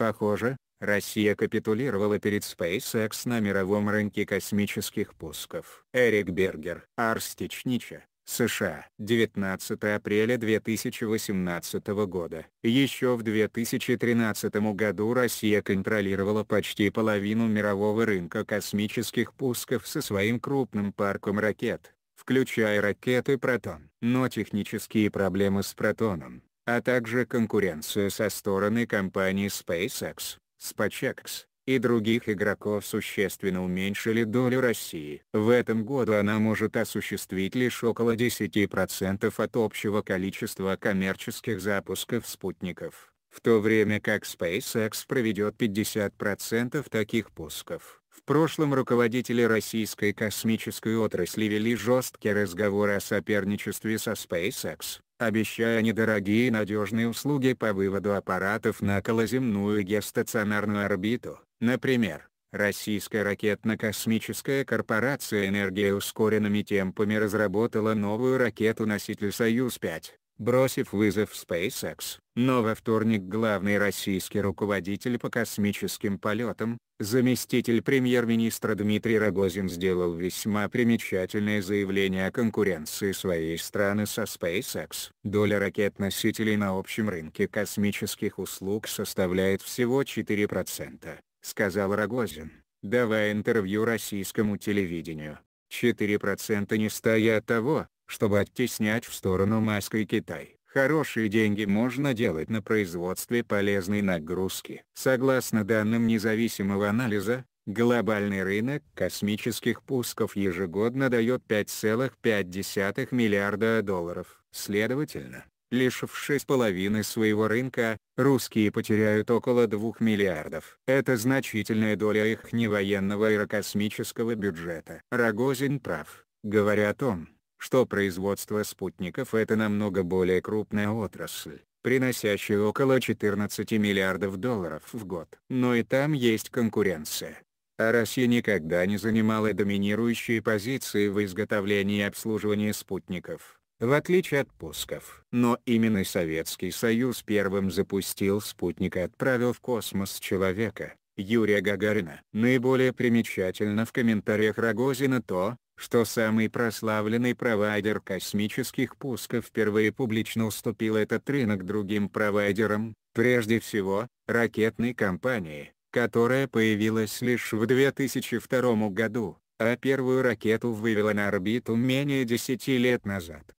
Похоже, Россия капитулировала перед SpaceX на мировом рынке космических пусков. Эрик Бергер, Арстич Нича, США. 19 апреля 2018 года. Еще в 2013 году Россия контролировала почти половину мирового рынка космических пусков со своим крупным парком ракет, включая ракеты «Протон». Но технические проблемы с «Протоном» а также конкуренцию со стороны компаний SpaceX, SpaceX и других игроков существенно уменьшили долю России. В этом году она может осуществить лишь около 10% от общего количества коммерческих запусков спутников, в то время как SpaceX проведет 50% таких пусков прошлом руководители российской космической отрасли вели жесткие разговоры о соперничестве со SpaceX, обещая недорогие и надежные услуги по выводу аппаратов на околоземную геостационарную орбиту. Например, Российская ракетно-космическая корпорация «Энергия» ускоренными темпами разработала новую ракету-носитель «Союз-5», бросив вызов SpaceX. Но во вторник главный российский руководитель по космическим полетам, заместитель премьер-министра Дмитрий Рогозин сделал весьма примечательное заявление о конкуренции своей страны со SpaceX. Доля ракет-носителей на общем рынке космических услуг составляет всего 4%, сказал Рогозин, давая интервью российскому телевидению. 4% не стоят того, чтобы оттеснять в сторону майской Китай. Хорошие деньги можно делать на производстве полезной нагрузки. Согласно данным независимого анализа, глобальный рынок космических пусков ежегодно дает 5,5 миллиарда долларов. Следовательно, лишившись половины своего рынка, русские потеряют около 2 миллиардов. Это значительная доля их невоенного аэрокосмического бюджета. Рогозин прав, говоря о том, что производство спутников это намного более крупная отрасль, приносящая около 14 миллиардов долларов в год. Но и там есть конкуренция. А Россия никогда не занимала доминирующие позиции в изготовлении и обслуживании спутников в отличие от пусков. Но именно Советский Союз первым запустил спутник и отправил в космос человека, Юрия Гагарина. Наиболее примечательно в комментариях Рогозина то, что самый прославленный провайдер космических пусков впервые публично уступил этот рынок другим провайдерам, прежде всего, ракетной компании, которая появилась лишь в 2002 году, а первую ракету вывела на орбиту менее 10 лет назад.